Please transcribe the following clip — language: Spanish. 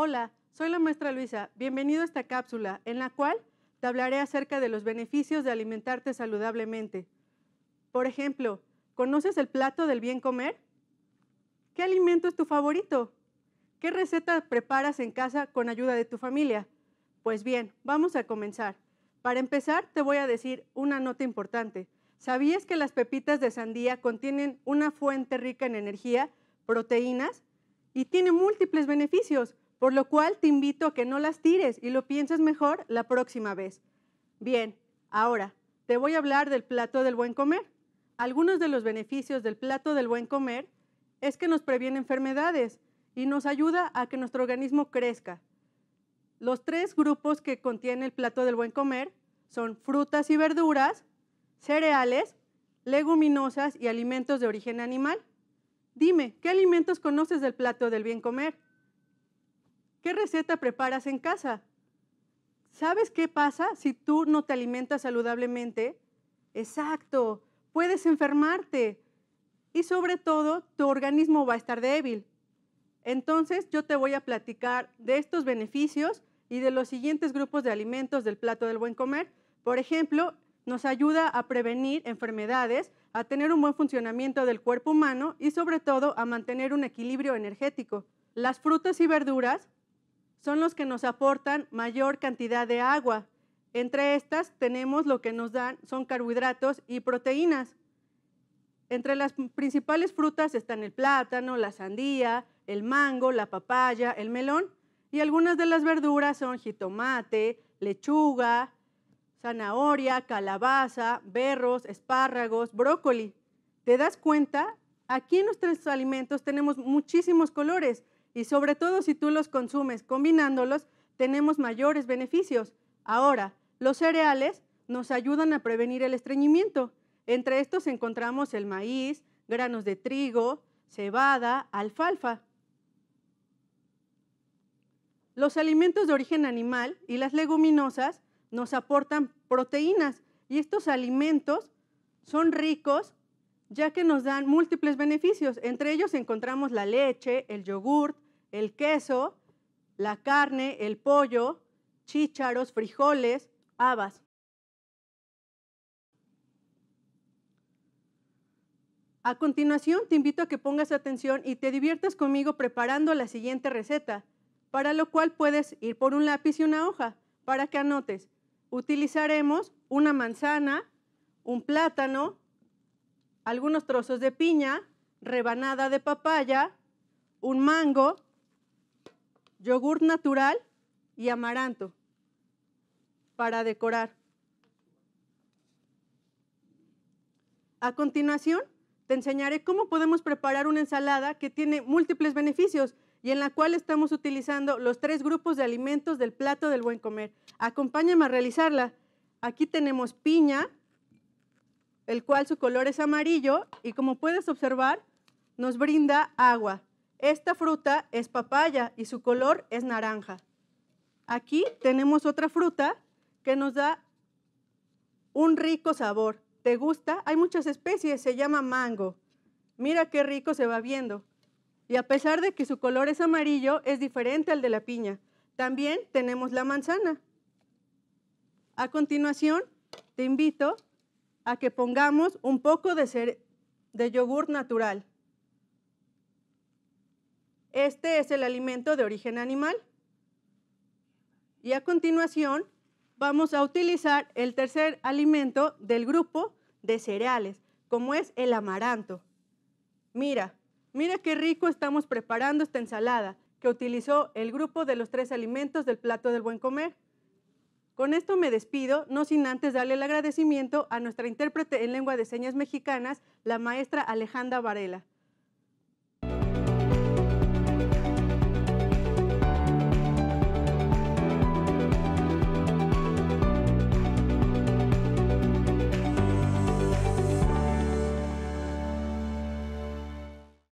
Hola, soy la maestra Luisa. Bienvenido a esta cápsula, en la cual te hablaré acerca de los beneficios de alimentarte saludablemente. Por ejemplo, ¿conoces el plato del bien comer? ¿Qué alimento es tu favorito? ¿Qué receta preparas en casa con ayuda de tu familia? Pues bien, vamos a comenzar. Para empezar, te voy a decir una nota importante. ¿Sabías que las pepitas de sandía contienen una fuente rica en energía, proteínas y tiene múltiples beneficios? por lo cual te invito a que no las tires y lo pienses mejor la próxima vez. Bien, ahora te voy a hablar del plato del buen comer. Algunos de los beneficios del plato del buen comer es que nos previene enfermedades y nos ayuda a que nuestro organismo crezca. Los tres grupos que contiene el plato del buen comer son frutas y verduras, cereales, leguminosas y alimentos de origen animal. Dime, ¿qué alimentos conoces del plato del bien comer? ¿Qué receta preparas en casa? ¿Sabes qué pasa si tú no te alimentas saludablemente? Exacto, puedes enfermarte y sobre todo tu organismo va a estar débil. Entonces yo te voy a platicar de estos beneficios y de los siguientes grupos de alimentos del plato del buen comer. Por ejemplo, nos ayuda a prevenir enfermedades, a tener un buen funcionamiento del cuerpo humano y sobre todo a mantener un equilibrio energético. Las frutas y verduras son los que nos aportan mayor cantidad de agua. Entre estas tenemos lo que nos dan son carbohidratos y proteínas. Entre las principales frutas están el plátano, la sandía, el mango, la papaya, el melón y algunas de las verduras son jitomate, lechuga, zanahoria, calabaza, berros, espárragos, brócoli. ¿Te das cuenta? Aquí en nuestros alimentos tenemos muchísimos colores. Y sobre todo si tú los consumes combinándolos, tenemos mayores beneficios. Ahora, los cereales nos ayudan a prevenir el estreñimiento. Entre estos encontramos el maíz, granos de trigo, cebada, alfalfa. Los alimentos de origen animal y las leguminosas nos aportan proteínas y estos alimentos son ricos ya que nos dan múltiples beneficios. Entre ellos encontramos la leche, el yogurt, el queso, la carne, el pollo, chícharos, frijoles, habas. A continuación, te invito a que pongas atención y te diviertas conmigo preparando la siguiente receta, para lo cual puedes ir por un lápiz y una hoja para que anotes. Utilizaremos una manzana, un plátano, algunos trozos de piña, rebanada de papaya, un mango, yogur natural y amaranto para decorar. A continuación, te enseñaré cómo podemos preparar una ensalada que tiene múltiples beneficios y en la cual estamos utilizando los tres grupos de alimentos del plato del buen comer. Acompáñame a realizarla. Aquí tenemos piña, el cual su color es amarillo y como puedes observar, nos brinda agua. Esta fruta es papaya y su color es naranja. Aquí tenemos otra fruta que nos da un rico sabor. ¿Te gusta? Hay muchas especies, se llama mango. Mira qué rico se va viendo. Y a pesar de que su color es amarillo, es diferente al de la piña. También tenemos la manzana. A continuación, te invito a que pongamos un poco de, de yogur natural. Este es el alimento de origen animal. Y a continuación vamos a utilizar el tercer alimento del grupo de cereales, como es el amaranto. Mira, mira qué rico estamos preparando esta ensalada que utilizó el grupo de los tres alimentos del plato del buen comer. Con esto me despido, no sin antes darle el agradecimiento a nuestra intérprete en lengua de señas mexicanas, la maestra Alejandra Varela.